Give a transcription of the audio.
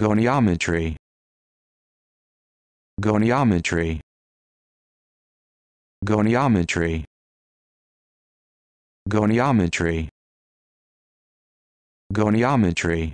Goniometry. Goniometry. Goniometry. Goniometry. Goniometry.